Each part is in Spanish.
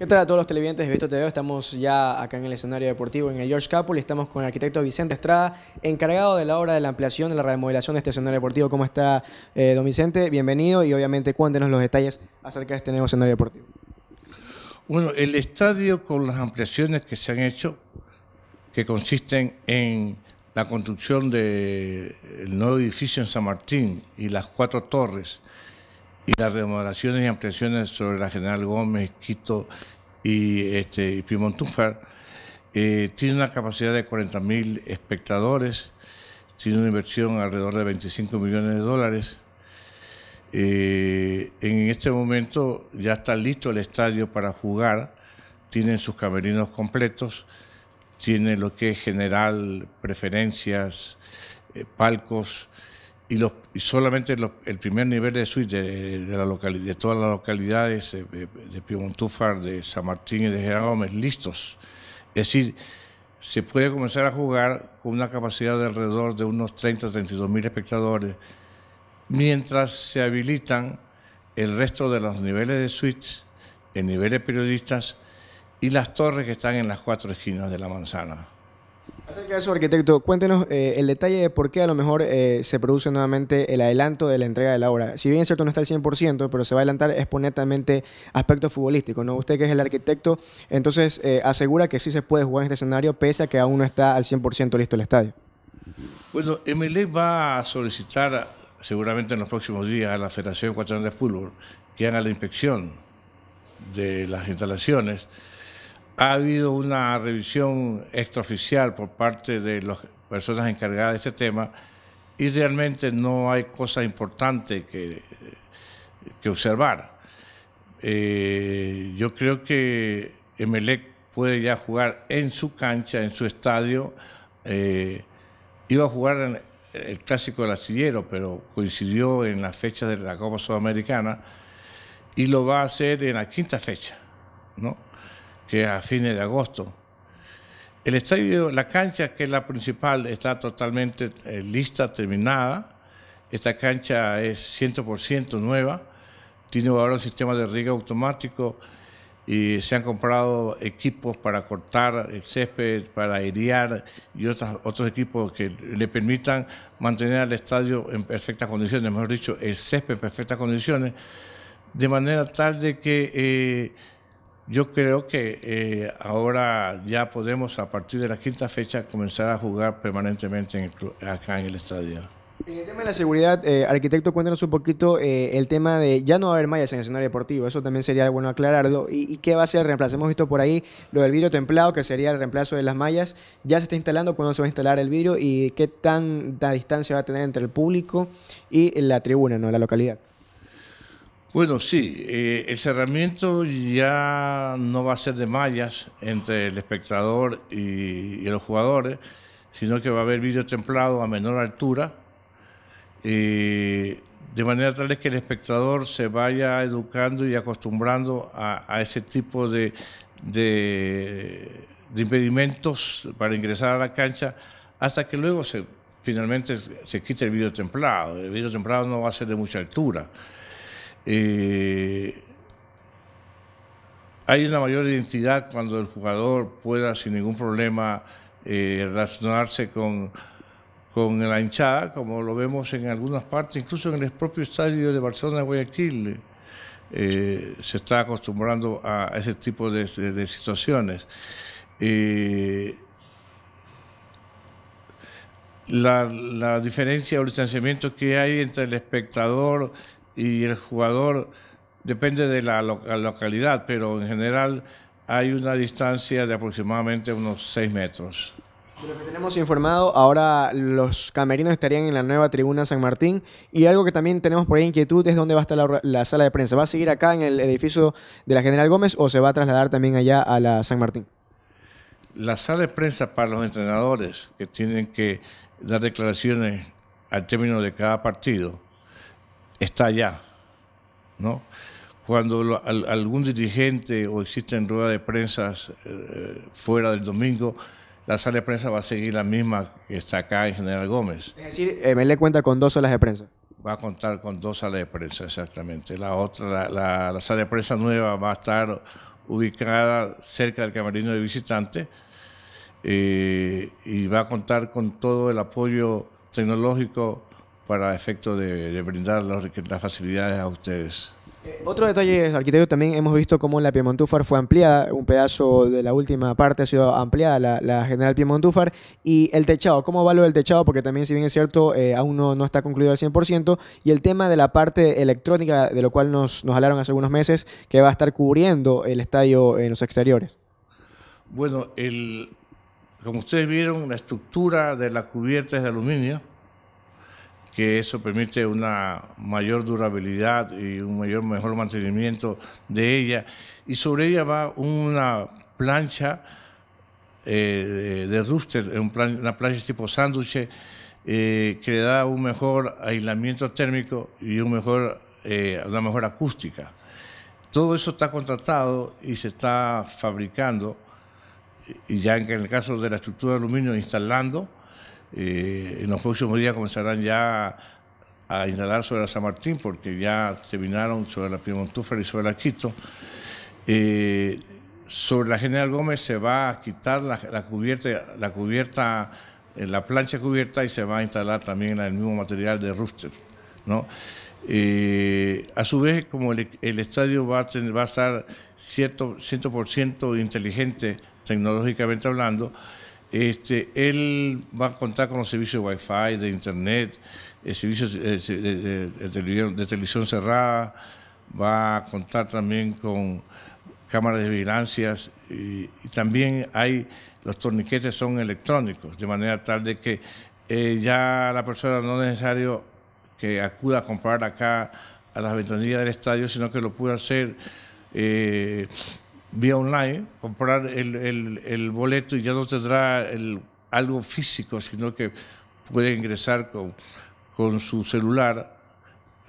¿Qué tal a todos los televidentes de Visto TV? Estamos ya acá en el escenario deportivo en el George Capul y estamos con el arquitecto Vicente Estrada, encargado de la obra de la ampliación, de la remodelación de este escenario deportivo. ¿Cómo está, eh, don Vicente? Bienvenido y obviamente cuéntenos los detalles acerca de este nuevo escenario deportivo. Bueno, el estadio con las ampliaciones que se han hecho, que consisten en la construcción del nuevo edificio en San Martín y las cuatro torres, y las remodelaciones y ampliaciones sobre la General Gómez, Quito y, este, y eh, tiene una capacidad de 40.000 espectadores, tiene una inversión alrededor de 25 millones de dólares. Eh, en este momento ya está listo el estadio para jugar, tienen sus camerinos completos, tiene lo que es general, preferencias, eh, palcos, y, solamente el primer nivel de suite de, todas las localidades eh, eh, de, Piemontúfar, de San Martín y de gérard Gómez listos. Es decir, se puede comenzar a jugar con una capacidad de alrededor de unos 30, 32 mil espectadores, mientras se habilitan el resto de los niveles de suites, el nivel de periodistas y las torres que están en las cuatro esquinas de la manzana. Acerca de eso, arquitecto, cuéntenos eh, el detalle de por qué a lo mejor eh, se produce nuevamente el adelanto de la entrega de la obra. Si bien es cierto no está al 100%, pero se va a adelantar es aspecto futbolístico. ¿no? Usted que es el arquitecto, entonces eh, asegura que sí se puede jugar en este escenario pese a que aún no está al 100% listo el estadio. Bueno, MLE va a solicitar seguramente en los próximos días a la Federación Ecuatoriana de Fútbol que haga la inspección de las instalaciones ha habido una revisión extraoficial por parte de las personas encargadas de este tema y realmente no hay cosa importante que, que observar. Eh, yo creo que Emelec puede ya jugar en su cancha, en su estadio. Eh, iba a jugar el clásico del astillero, pero coincidió en la fecha de la Copa Sudamericana y lo va a hacer en la quinta fecha, ¿no? que a fines de agosto. El estadio, la cancha que es la principal, está totalmente eh, lista, terminada. Esta cancha es 100% nueva, tiene ahora un sistema de riego automático y se han comprado equipos para cortar el césped, para airear y otras, otros equipos que le permitan mantener al estadio en perfectas condiciones, mejor dicho, el césped en perfectas condiciones, de manera tal de que eh, yo creo que eh, ahora ya podemos, a partir de la quinta fecha, comenzar a jugar permanentemente acá en el estadio. En el tema de la seguridad, eh, arquitecto, cuéntanos un poquito eh, el tema de ya no va a haber mallas en el escenario deportivo, eso también sería bueno aclararlo. ¿Y, qué va a ser el reemplazo? Hemos visto por ahí lo del vidrio templado, que sería el reemplazo de las mallas. ¿Ya se está instalando? ¿Cuándo se va a instalar el vidrio? ¿Y qué tanta distancia va a tener entre el público y la tribuna, no la localidad? Bueno, sí, eh, el cerramiento ya no va a ser de mallas entre el espectador y, los jugadores, sino que va a haber vídeo templado a menor altura, eh, de manera tal que el espectador se vaya educando y acostumbrando a, ese tipo de, impedimentos para ingresar a la cancha, hasta que luego se, finalmente se quite el vídeo templado. El vídeo templado no va a ser de mucha altura hay una mayor identidad cuando el jugador pueda sin ningún problema eh, relacionarse con, con la hinchada, como lo vemos en algunas partes, incluso en el propio estadio de Barcelona Guayaquil. Eh, se está acostumbrando a ese tipo de, de, situaciones. Eh, la, la, diferencia o distanciamiento que hay entre el espectador y el jugador depende de la localidad, pero en general hay una distancia de aproximadamente unos 6 metros. De lo que tenemos informado, ahora los camerinos estarían en la nueva tribuna San Martín. Y algo que también tenemos por ahí inquietud es dónde va a estar la, la, sala de prensa. ¿Va a seguir acá en el edificio de la General Gómez o se va a trasladar también allá a la San Martín? La sala de prensa para los entrenadores que tienen que dar declaraciones al término de cada partido está allá, ¿no? Cuando algún dirigente o existen ruedas de prensa eh, fuera del domingo, la sala de prensa va a seguir la misma que está acá en General Gómez. Es decir, ML cuenta con dos salas de prensa. Va a contar con dos salas de prensa, exactamente. La otra, la, sala de prensa nueva va a estar ubicada cerca del camerino de visitantes eh, y va a contar con todo el apoyo tecnológico para efecto de, brindar las facilidades a ustedes. Otro detalle, arquitecto, también hemos visto cómo la Piemontúfar fue ampliada, un pedazo de la última parte ha sido ampliada, la, General Piemontúfar, y el techado, ¿cómo va lo del techado? Porque también, si bien es cierto, eh, aún no, está concluido al 100%, y el tema de la parte electrónica, de lo cual nos, nos hablaron hace algunos meses, que va a estar cubriendo el estadio en los exteriores. Bueno, el, como ustedes vieron, la estructura de la cubierta es de aluminio, que eso permite una mayor durabilidad y un mayor mejor mantenimiento de ella. Y sobre ella va una plancha eh, de rúster, una plancha tipo sándwich, eh, que le da un mejor aislamiento térmico y un mejor, eh, una mejor acústica. Todo eso está contratado y se está fabricando, y ya en el caso de la estructura de aluminio instalando, eh, en los próximos días comenzarán ya a instalar sobre la San Martín, porque ya terminaron sobre la Piemontúfer y sobre la Quito. Eh, sobre la General Gómez se va a quitar la, cubierta, la cubierta, eh, la plancha cubierta y se va a instalar también el mismo material de rooster, ¿no? a su vez, como el, estadio va a, va a estar cierto, 100% inteligente tecnológicamente hablando, este, él va a contar con los servicios de Wi-Fi, de Internet, eh, servicios eh, de, televisión, cerrada, va a contar también con cámaras de vigilancia y, también hay, los torniquetes son electrónicos, de manera tal de que eh, ya la persona no es necesario que acuda a comprar acá a las ventanillas del estadio, sino que lo puede hacer vía online, comprar el, boleto y ya no tendrá el, algo físico, sino que puede ingresar con, con su celular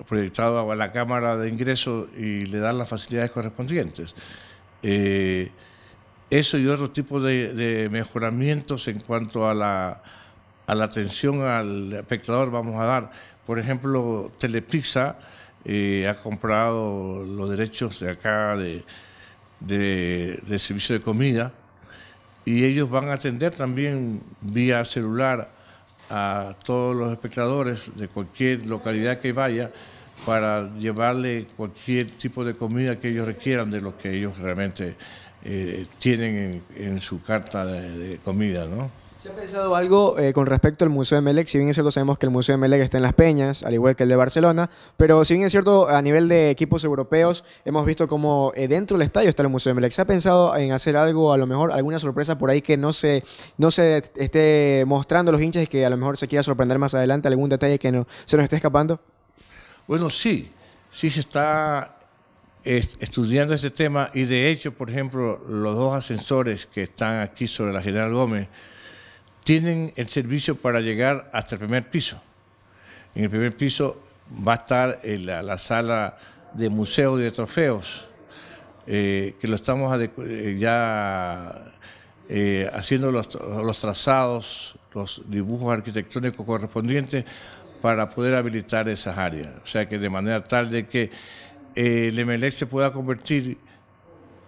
proyectado a la cámara de ingreso y le dan las facilidades correspondientes. Eh, eso y otro tipo de, mejoramientos en cuanto a la, a la atención al espectador vamos a dar. Por ejemplo, Telepizza eh, ha comprado los derechos de acá de, de, servicio de comida y ellos van a atender también vía celular a todos los espectadores de cualquier localidad que vaya para llevarle cualquier tipo de comida que ellos requieran de lo que ellos realmente eh, tienen en, su carta de, de comida, ¿no? ¿Se ha pensado algo eh, con respecto al Museo de Melec? Si bien es cierto, sabemos que el Museo de Melec está en Las Peñas, al igual que el de Barcelona, pero si bien es cierto, a nivel de equipos europeos, hemos visto como eh, dentro del estadio está el Museo de Melec. ¿Se ha pensado en hacer algo, a lo mejor alguna sorpresa por ahí que no se, no se esté mostrando a los hinchas y que a lo mejor se quiera sorprender más adelante, algún detalle que no, se nos esté escapando? Bueno, sí, sí se está eh, estudiando este tema y de hecho, por ejemplo, los dos ascensores que están aquí sobre la General Gómez, tienen el servicio para llegar hasta el primer piso. En el primer piso va a estar eh, la, sala de museo de trofeos, eh, que lo estamos eh, ya haciendo los, trazados, los dibujos arquitectónicos correspondientes para poder habilitar esas áreas. O sea que de manera tal de que el MLX e se pueda convertir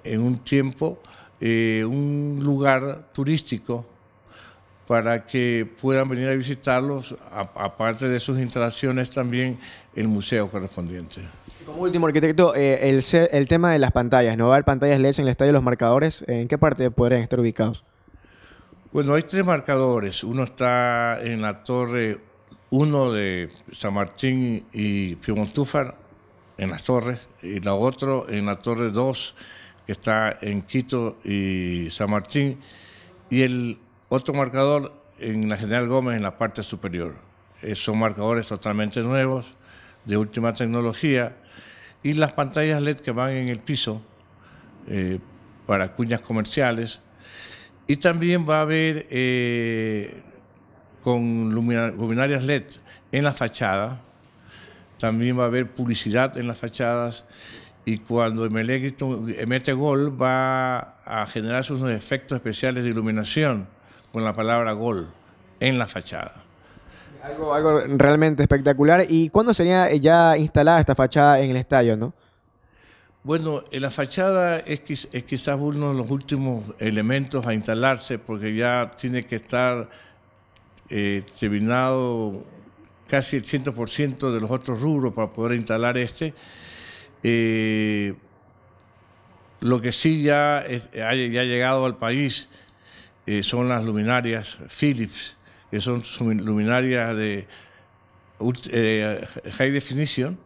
en un tiempo un lugar turístico para que puedan venir a visitarlos, aparte de sus instalaciones también el museo correspondiente. Como último, arquitecto, eh, el, tema de las pantallas, ¿no va a haber pantallas LED en el estadio de los marcadores? ¿En qué parte podrían estar ubicados? Bueno, hay tres marcadores. Uno está en la torre, uno de San Martín y Piemontúfar, en las torres, y la otro en la torre 2, que está en Quito y San Martín. Y el otro marcador en la General Gómez en la parte superior. Eh, son marcadores totalmente nuevos, de última tecnología, y las pantallas LED que van en el piso eh, para cuñas comerciales. Y también va a haber eh, con luminarias LED en la fachada, también va a haber publicidad en las fachadas y cuando Melegrito emete gol va a generarse unos efectos especiales de iluminación con la palabra gol en la fachada. Algo, algo realmente espectacular. ¿Y cuándo sería ya instalada esta fachada en el estadio, no? Bueno, eh, la fachada es, quizás uno de los últimos elementos a instalarse porque ya tiene que estar eh, terminado casi el 100% de los otros rubros para poder instalar este. Eh, lo que sí ya ha llegado al país eh, son las luminarias Philips, que son luminarias de eh, high definition.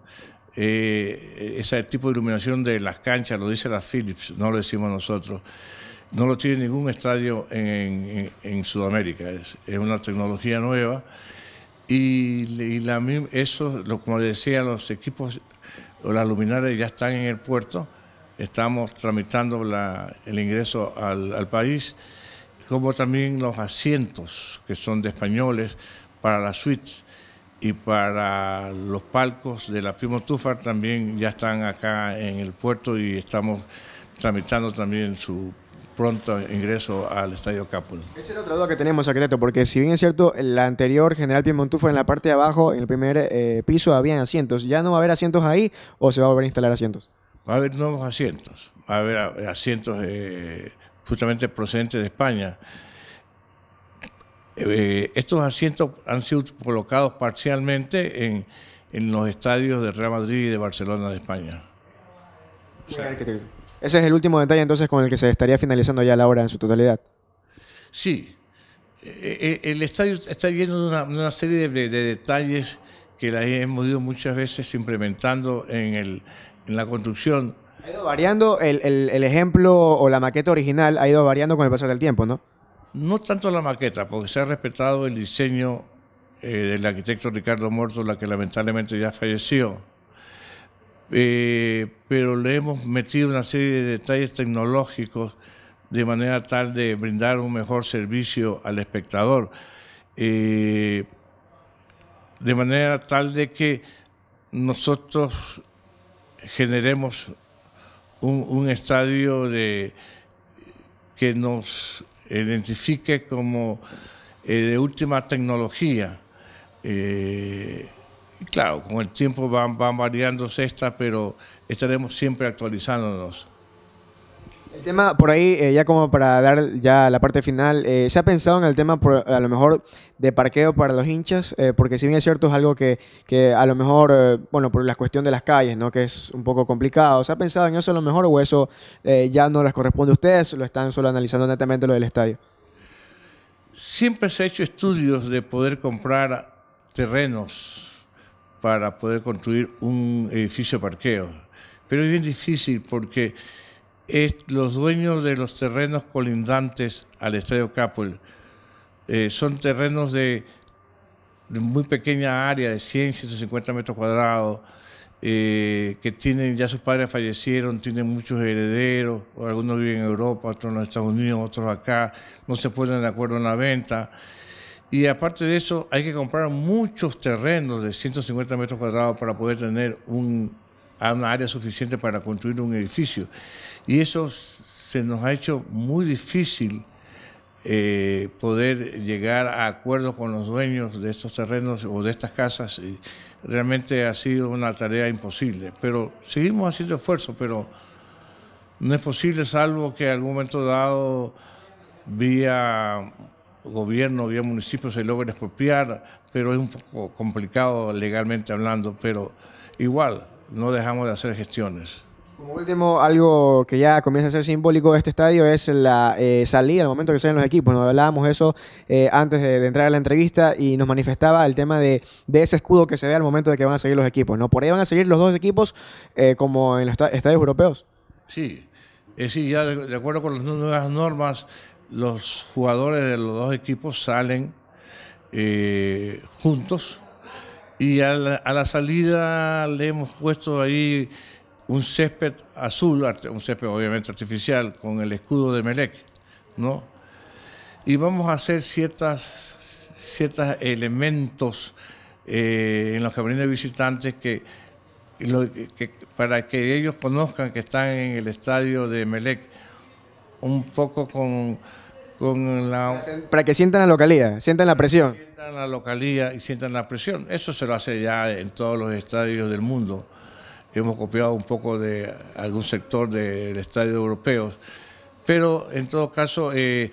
Eh, ese tipo de iluminación de las canchas lo dice la Philips, no lo decimos nosotros. No lo tiene ningún estadio en, en, Sudamérica. Es, es, una tecnología nueva. Y, eso, lo, como decía, los equipos o las luminarias ya están en el puerto. Estamos tramitando el ingreso al, al país como también los asientos que son de españoles para la suite y para los palcos de la Primo también ya están acá en el puerto y estamos tramitando también su pronto ingreso al Estadio Capul. Esa es otra duda que tenemos, secreto, porque si bien es cierto, la anterior General Piemontufo en la parte de abajo, en el primer eh, piso, habían asientos. ¿Ya no va a haber asientos ahí o se va a volver a instalar asientos? Va a haber nuevos asientos. Va a haber asientos eh, justamente procedente de España. Eh, eh, estos asientos han sido colocados parcialmente en, en, los estadios de Real Madrid y de Barcelona de España. ese es el último detalle entonces con el que se estaría finalizando ya la obra en su totalidad. Sí, eh, el estadio está viendo una, serie de, detalles que la hemos ido muchas veces implementando en, el, en la construcción ha ido variando el, ejemplo o la maqueta original, ha ido variando con el paso del tiempo, ¿no? No tanto la maqueta, porque se ha respetado el diseño eh, del arquitecto Ricardo la que lamentablemente ya falleció. Eh, pero le hemos metido una serie de detalles tecnológicos de manera tal de brindar un mejor servicio al espectador. Eh, de manera tal de que nosotros generemos un, estadio que nos identifique como eh, de última tecnología. Eh, claro, con el tiempo van, van variándose estas, pero estaremos siempre actualizándonos. El tema por ahí, eh, ya como para dar ya la parte final, eh, ¿se ha pensado en el tema a lo mejor de parqueo para los hinchas? Eh, porque si bien es cierto es algo que, a lo mejor, bueno, por la cuestión de las calles, ¿no? Que es un poco complicado. ¿Se ha pensado en eso a lo mejor o eso ya no les corresponde a ustedes? ¿Lo están solo analizando netamente lo del estadio? Siempre se ha hecho estudios de poder comprar terrenos para poder construir un edificio de parqueo. Pero es bien difícil porque es los dueños de los terrenos colindantes al Estadio Capul. Eh, son terrenos de, muy pequeña área, de 100, 150 metros cuadrados, eh, que tienen, ya sus padres fallecieron, tienen muchos herederos, algunos viven en Europa, otros en Estados Unidos, otros acá, no se ponen de acuerdo en la venta. Y aparte de eso, hay que comprar muchos terrenos de 150 metros cuadrados para poder tener un, a una área suficiente para construir un edificio. Y eso se nos ha hecho muy difícil eh, poder llegar a acuerdos con los dueños de estos terrenos o de estas casas. Realmente ha sido una tarea imposible, pero seguimos haciendo esfuerzo pero no es posible salvo que en algún momento dado vía gobierno, vía municipio se logre expropiar, pero es un poco complicado legalmente hablando, pero igual no dejamos de hacer gestiones. Como último, algo que ya comienza a ser simbólico de este estadio es la eh, salida, el momento que salen los equipos. Nos hablábamos eso eh, antes de, entrar a la entrevista y nos manifestaba el tema de, ese escudo que se ve al momento de que van a salir los equipos. ¿no? Por ahí van a salir los dos equipos eh, como en los estadios europeos. Sí, es decir, ya de acuerdo con las nuevas normas, los jugadores de los dos equipos salen juntos y a la, salida le hemos puesto ahí un césped azul, un césped obviamente artificial, con el escudo de Melec, ¿no? Y vamos a hacer ciertas, ciertos elementos eh, en los camarines visitantes que, que, para que ellos conozcan que están en el estadio de Melec, un poco con con Para que sientan la localidad, sientan la presión. Sientan la localidad y sientan la presión. Eso se lo hace ya en todos los estadios del mundo. Hemos copiado un poco de algún sector del estadio europeo. Pero en todo caso, eh,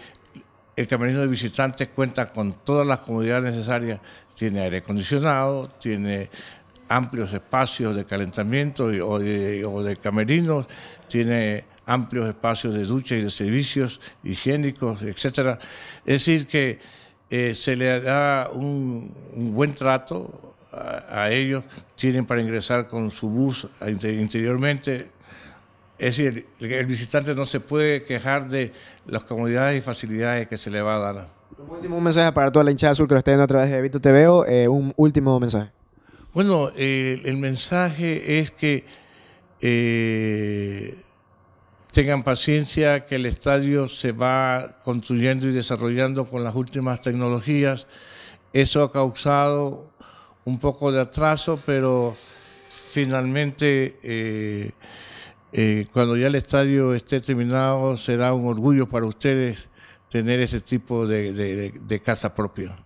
el camerino de visitantes cuenta con todas las comodidades necesarias. Tiene aire acondicionado, tiene amplios espacios de calentamiento y, o, de, o de camerinos, tiene amplios espacios de ducha y de servicios higiénicos, etc. Es decir, que eh, se le da un, buen trato a, ellos, tienen para ingresar con su bus interiormente. Es decir, el, visitante no se puede quejar de las comodidades y facilidades que se le va a dar. Un último mensaje para toda la hinchada azul que lo viendo a través de Vito TVO. Eh, un último mensaje. Bueno, el mensaje es que eh, tengan paciencia que el estadio se va construyendo y desarrollando con las últimas tecnologías. Eso ha causado un poco de atraso, pero finalmente eh, eh, cuando ya el estadio esté terminado será un orgullo para ustedes tener ese tipo de casa propia.